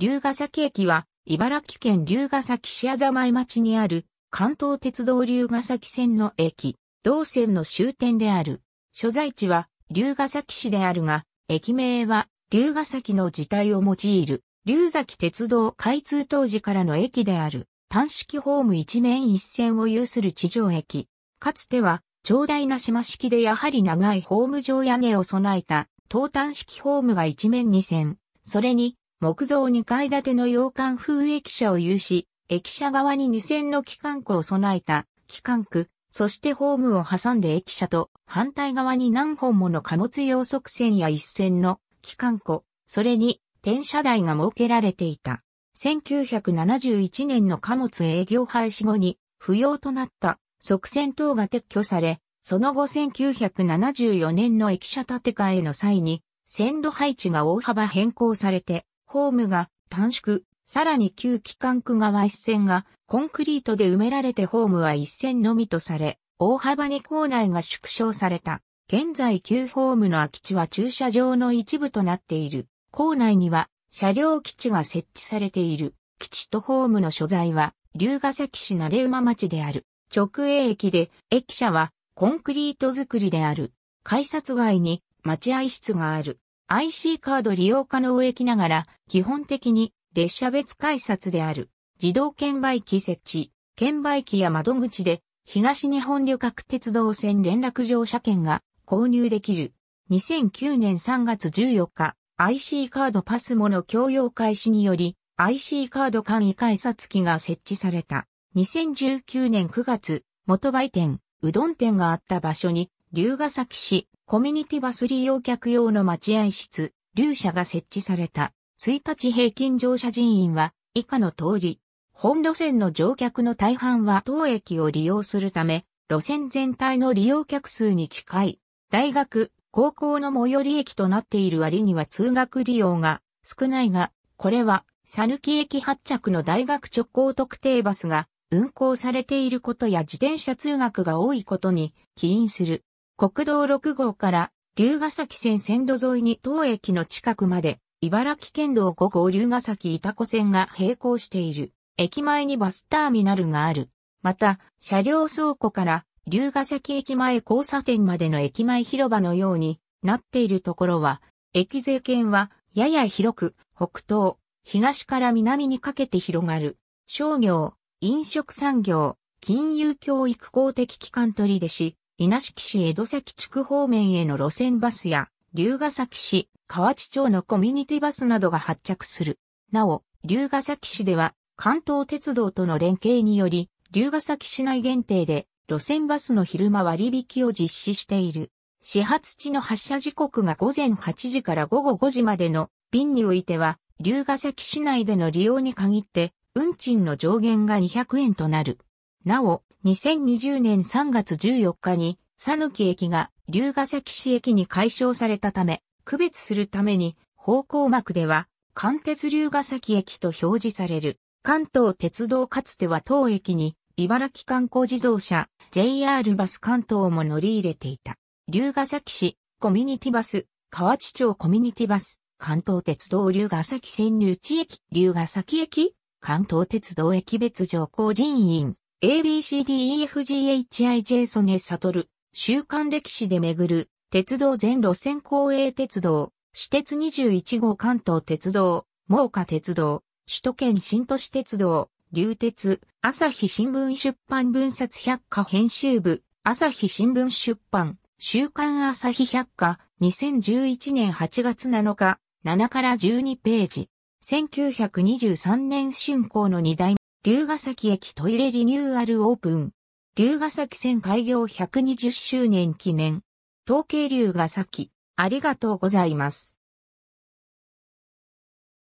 龍ヶ崎駅は、茨城県龍ヶ崎市あざ前町にある、関東鉄道龍ヶ崎線の駅、同線の終点である。所在地は、龍ヶ崎市であるが、駅名は、龍ヶ崎の字体を用いる、龍崎鉄道開通当時からの駅である、単式ホーム一面一線を有する地上駅。かつては、長大な島式でやはり長いホーム上屋根を備えた、東端式ホームが一面二線、それに、木造2階建ての洋館風駅舎を有し、駅舎側に2線の機関庫を備えた、機関区、そしてホームを挟んで駅舎と、反対側に何本もの貨物用側線や一線の機関庫、それに転車台が設けられていた。1971年の貨物営業廃止後に不要となった側線等が撤去され、その後1974年の駅舎建て替えの際に線路配置が大幅変更されてホームが短縮、さらに旧機関区側一線がコンクリートで埋められてホームは一線のみとされ、大幅に校内が縮小された。現在旧ホームの空き地は駐車場の一部となっている。校内には車両基地が設置されている。基地とホームの所在は、龍ヶ崎市成馬町である。直営駅で、駅舎はコンクリート造りである。改札外に待合室がある。IC カード利用可能駅ながら、基本的に列車別改札である、自動券売機設置、券売機や窓口で、東日本旅客鉄道線連絡乗車券が購入できる。2009年3月14日、IC カードパスモの共用開始により、IC カード簡易改札機が設置された。2019年9月、元売店、うどん店があった場所に、龍ヶ崎市コミュニティバス利用客用の待合室、流車が設置された。1日平均乗車人員は以下の通り。本路線の乗客の大半は当駅を利用するため、路線全体の利用客数に近い。大学、高校の最寄り駅となっている割には通学利用が少ないが、これは、さぬき駅発着の大学直行特定バスが運行されていることや自転車通学が多いことに起因する。国道6号から龍ヶ崎線線路沿いに当駅の近くまで、茨城県道5号龍ヶ崎伊田コ線が並行している。駅前にバスターミナルがある。また、車両倉庫から龍ヶ崎駅前交差点までの駅前広場のようになっているところは、駅税圏はやや広く、北東、東から南にかけて広がる。商業、飲食産業、金融教育公的機関取り出し、稲敷市江戸崎地区方面への路線バスや、龍ヶ崎市、河内町のコミュニティバスなどが発着する。なお、龍ヶ崎市では、関東鉄道との連携により、龍ヶ崎市内限定で、路線バスの昼間割引を実施している。始発地の発車時刻が午前8時から午後5時までの便においては、龍ヶ崎市内での利用に限って、運賃の上限が200円となる。なお、2020年3月14日に、佐抜駅が龍ヶ崎市駅に解消されたため、区別するために、方向幕では、関鉄龍ヶ崎駅と表示される。関東鉄道かつては当駅に、茨城観光自動車、JR バス関東も乗り入れていた。龍ヶ崎市、コミュニティバス、河内町コミュニティバス、関東鉄道龍ヶ崎線入地駅、龍ヶ崎駅、関東鉄道駅別乗降人員。ABCDEFGHIJ ソネトル、週刊歴史で巡る、鉄道全路線公営鉄道、私鉄21号関東鉄道、猛火鉄道、首都圏新都市鉄道、流鉄、朝日新聞出版分冊百科編集部、朝日新聞出版、週刊朝日百科、2011年8月7日、7から12ページ。1923年春行の2代目龍ヶ崎駅トイレリニューアルオープン。龍ヶ崎線開業120周年記念。統計龍ヶ崎、ありがとうございます。